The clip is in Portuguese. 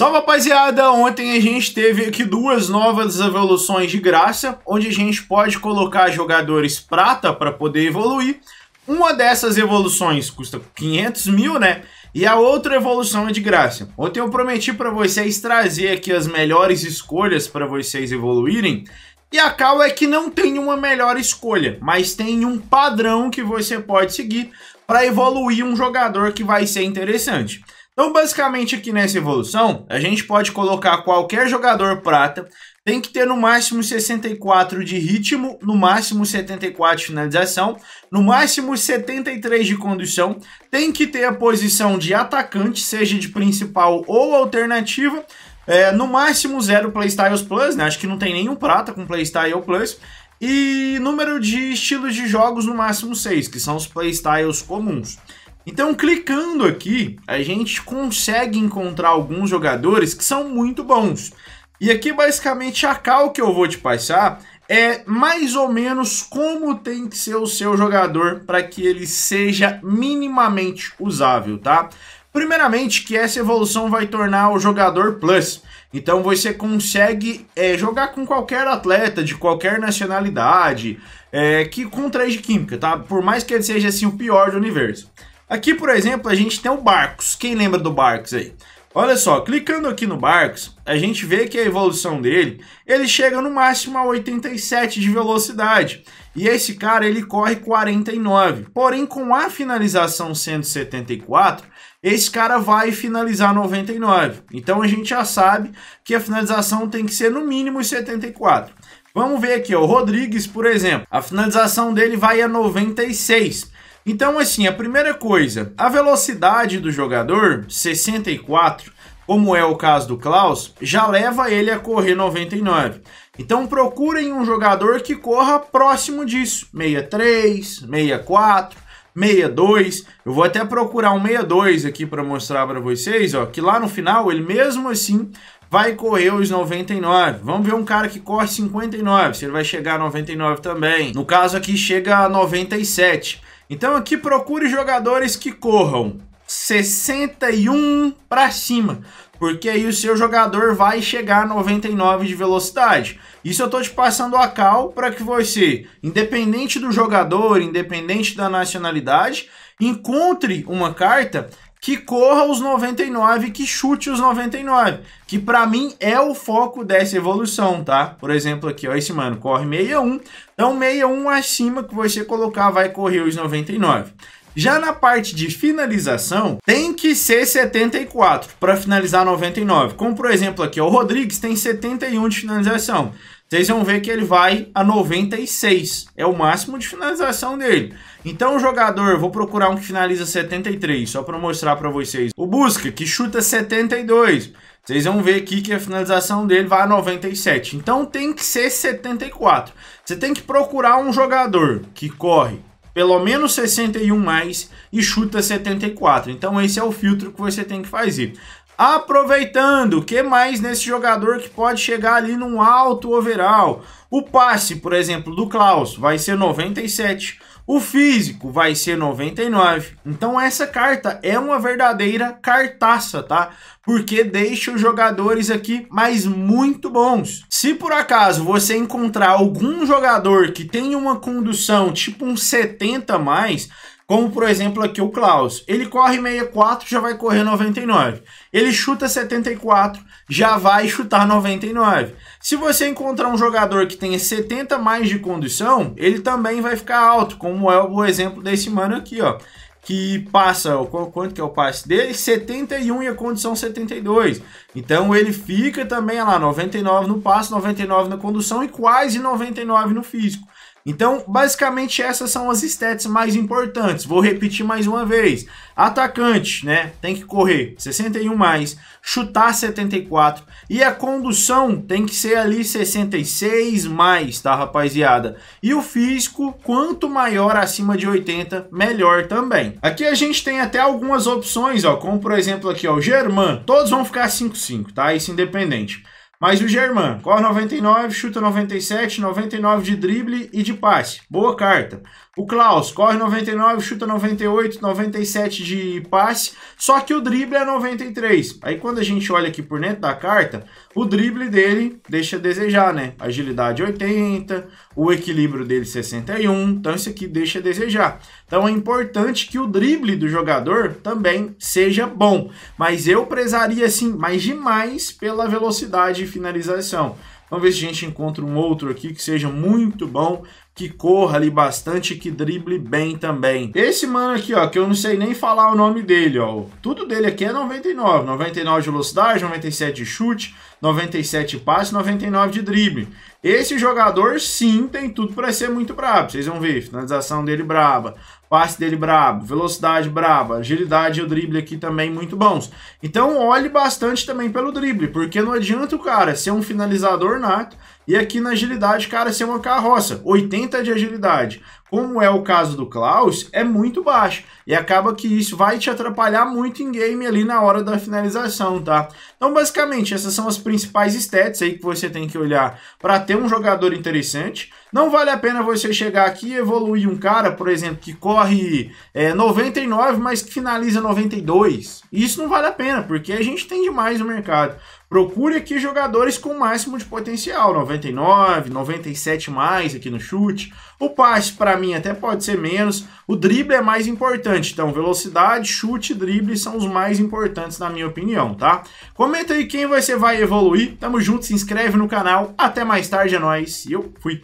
Salve rapaziada! Ontem a gente teve aqui duas novas evoluções de graça, onde a gente pode colocar jogadores prata para poder evoluir. Uma dessas evoluções custa 500 mil, né? E a outra evolução é de graça. Ontem eu prometi para vocês trazer aqui as melhores escolhas para vocês evoluírem. E a cal é que não tem uma melhor escolha, mas tem um padrão que você pode seguir para evoluir um jogador que vai ser interessante. Então, basicamente, aqui nessa evolução, a gente pode colocar qualquer jogador prata, tem que ter no máximo 64 de ritmo, no máximo 74 de finalização, no máximo 73 de condução, tem que ter a posição de atacante, seja de principal ou alternativa, é, no máximo zero Playstyles Plus, né? Acho que não tem nenhum prata com Playstyle Plus. E número de estilos de jogos no máximo 6, que são os playstyles comuns. Então, clicando aqui, a gente consegue encontrar alguns jogadores que são muito bons. E aqui, basicamente, a cal que eu vou te passar é mais ou menos como tem que ser o seu jogador para que ele seja minimamente usável, tá? Primeiramente, que essa evolução vai tornar o jogador plus. Então você consegue é, jogar com qualquer atleta de qualquer nacionalidade é, que com 3 de química, tá? Por mais que ele seja assim o pior do universo. Aqui, por exemplo, a gente tem o Barcos. Quem lembra do Barcos aí? Olha só, clicando aqui no Barcos, a gente vê que a evolução dele, ele chega no máximo a 87 de velocidade. E esse cara, ele corre 49. Porém, com a finalização 174, esse cara vai finalizar 99. Então a gente já sabe que a finalização tem que ser no mínimo 74. Vamos ver aqui, ó, o Rodrigues, por exemplo, a finalização dele vai a 96. Então, assim, a primeira coisa, a velocidade do jogador, 64, como é o caso do Klaus, já leva ele a correr 99. Então procurem um jogador que corra próximo disso, 63, 64, 62. Eu vou até procurar um 62 aqui para mostrar para vocês, ó, que lá no final ele mesmo assim vai correr os 99. Vamos ver um cara que corre 59, se ele vai chegar a 99 também. No caso aqui chega a 97. Então aqui procure jogadores que corram 61 para cima, porque aí o seu jogador vai chegar a 99 de velocidade. Isso eu estou te passando a cal para que você, independente do jogador, independente da nacionalidade, encontre uma carta que corra os 99, que chute os 99, que para mim é o foco dessa evolução, tá? Por exemplo, aqui, ó, esse mano corre 61, então 61 acima que você colocar vai correr os 99. Já na parte de finalização, tem que ser 74 para finalizar 99. Como por exemplo aqui, o Rodrigues tem 71 de finalização. Vocês vão ver que ele vai a 96, é o máximo de finalização dele. Então o jogador, vou procurar um que finaliza 73, só para mostrar para vocês. O Busca, que chuta 72. Vocês vão ver aqui que a finalização dele vai a 97. Então tem que ser 74. Você tem que procurar um jogador que corre pelo menos 61 mais e chuta 74. Então esse é o filtro que você tem que fazer. Aproveitando, o que mais nesse jogador que pode chegar ali num alto overall? O passe, por exemplo, do Klaus vai ser 97. O físico vai ser 99. Então essa carta é uma verdadeira cartaça, tá? Porque deixa os jogadores aqui mais muito bons. Se por acaso você encontrar algum jogador que tem uma condução tipo um 70 mais, como, por exemplo, aqui o Klaus. Ele corre 64, já vai correr 99. Ele chuta 74, já vai chutar 99. Se você encontrar um jogador que tenha 70 mais de condução, ele também vai ficar alto, como é o exemplo desse mano aqui, ó que passa, quanto que é o passe dele? 71 e a condição 72. Então ele fica também olha lá, 99 no passe, 99 na condução e quase 99 no físico. Então, basicamente, essas são as stats mais importantes. Vou repetir mais uma vez. Atacante, né? Tem que correr 61 mais, chutar 74 e a condução tem que ser ali 66 mais, tá, rapaziada? E o físico, quanto maior acima de 80, melhor também. Aqui a gente tem até algumas opções, ó, como por exemplo aqui, ó, o German. Todos vão ficar 55, tá? Isso independente. Mas o Germán, corre 99, chuta 97, 99 de drible e de passe. Boa carta. O Klaus, corre 99, chuta 98, 97 de passe. Só que o drible é 93. Aí quando a gente olha aqui por dentro da carta, o drible dele deixa a desejar, né? Agilidade 80, o equilíbrio dele 61. Então isso aqui deixa a desejar. Então é importante que o drible do jogador também seja bom. Mas eu prezaria, sim mais demais pela velocidade finalização. Vamos ver se a gente encontra um outro aqui que seja muito bom, que corra ali bastante, que drible bem também. Esse mano aqui, ó, que eu não sei nem falar o nome dele, ó. Tudo dele aqui é 99, 99 de velocidade, 97 de chute, 97 passes, 99 de drible. Esse jogador, sim, tem tudo para ser muito brabo. Vocês vão ver, finalização dele braba, passe dele brabo, velocidade braba, agilidade e o drible aqui também muito bons. Então olhe bastante também pelo drible, porque não adianta o cara ser um finalizador nato e aqui na agilidade o cara ser uma carroça. 80 de agilidade, como é o caso do Klaus, é muito baixo. E acaba que isso vai te atrapalhar muito em game ali na hora da finalização, tá? Então, basicamente, essas são as principais estéticas aí que você tem que olhar para ter um jogador interessante. Não vale a pena você chegar aqui e evoluir um cara, por exemplo, que corre é, 99, mas que finaliza 92. Isso não vale a pena, porque a gente tem demais no mercado. Procure aqui jogadores com máximo de potencial, 99, 97 mais aqui no chute. O passe para mim até pode ser menos. O drible é mais importante, então velocidade, chute, drible são os mais importantes na minha opinião, tá? Comenta aí quem você vai evoluir. Tamo junto, se inscreve no canal. Até mais tarde é nóis. E eu fui.